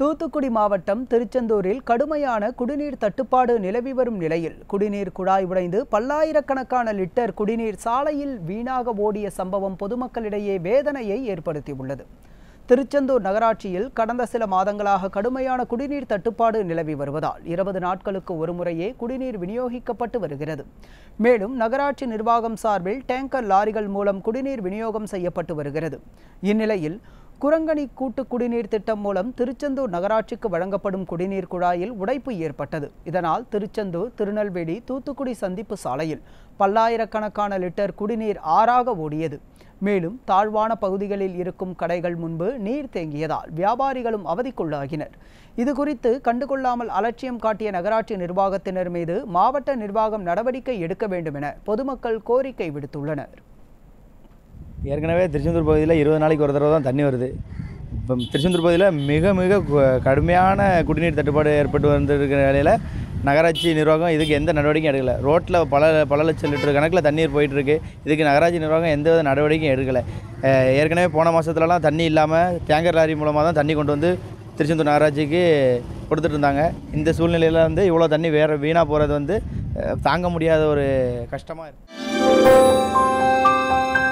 தூத்துக்குடி மாவட்டம் திருச்செந்தூரில் கடுமையான குடிநீர் தட்டுப்பாடு நிலவி வரும் நிலையில் குடிநீர் குழாய் உடைந்து பல்லாயிரக்கணக்கான லிட்டர் குடிநீர் சாலையில் வீணாக ஓடிய சம்பவம் பொதுமக்களிடையே வேதனையை ஏற்படுத்தியுள்ளது திருச்செந்தூர் நகராட்சியில் கடந்த சில மாதங்களாக கடுமையான குடிநீர் தட்டுப்பாடு நிலவி வருவதால் இருபது நாட்களுக்கு ஒருமுறையே குடிநீர் விநியோகிக்கப்பட்டு வருகிறது மேலும் நகராட்சி நிர்வாகம் சார்பில் டேங்கர் லாரிகள் மூலம் குடிநீர் விநியோகம் செய்யப்பட்டு வருகிறது இந்நிலையில் குரங்கணி கூட்டு குடிநீர் திட்டம் மூலம் திருச்செந்தூர் நகராட்சிக்கு வழங்கப்படும் குடிநீர் குழாயில் உடைப்பு ஏற்பட்டது இதனால் திருச்செந்தூர் திருநெல்வேலி தூத்துக்குடி சந்திப்பு சாலையில் பல்லாயிரக்கணக்கான லிட்டர் குடிநீர் ஆறாக ஓடியது மேலும் தாழ்வான பகுதிகளில் இருக்கும் கடைகள் முன்பு நீர் தேங்கியதால் வியாபாரிகளும் அவதிக்குள்ளாகினர் இதுகுறித்து கண்டுகொள்ளாமல் அலட்சியம் காட்டிய நகராட்சி நிர்வாகத்தினர் மீது மாவட்ட நிர்வாகம் நடவடிக்கை எடுக்க வேண்டும் என பொதுமக்கள் கோரிக்கை விடுத்துள்ளனர் ஏற்கனவே திருச்செந்தூர் பகுதியில் இருபது நாளைக்கு ஒரு தடவை தான் தண்ணி வருது இப்போ திருச்செந்தூர் பகுதியில் மிக மிக கடுமையான குடிநீர் தட்டுப்பாடு ஏற்பட்டு வந்திருக்கிற நிலையில் நகராட்சி நிர்வாகம் இதுக்கு எந்த நடவடிக்கையும் எடுக்கலை ரோட்டில் பல பல லட்சம் லிட்டர் கணக்கில் தண்ணீர் போயிட்டுருக்கு இதுக்கு நகராட்சி நிர்வாகம் எந்த வித நடவடிக்கையும் எடுக்கலை ஏற்கனவே போன மாதத்துலலாம் தண்ணி இல்லாமல் டேங்கர் லாரி மூலமாக தான் தண்ணி கொண்டு வந்து திருச்செந்தூர் நகராட்சிக்கு கொடுத்துட்டு இருந்தாங்க இந்த சூழ்நிலையில் வந்து இவ்வளோ தண்ணி வேறு வீணாக போகிறது வந்து தாங்க முடியாத ஒரு கஷ்டமாக இருக்குது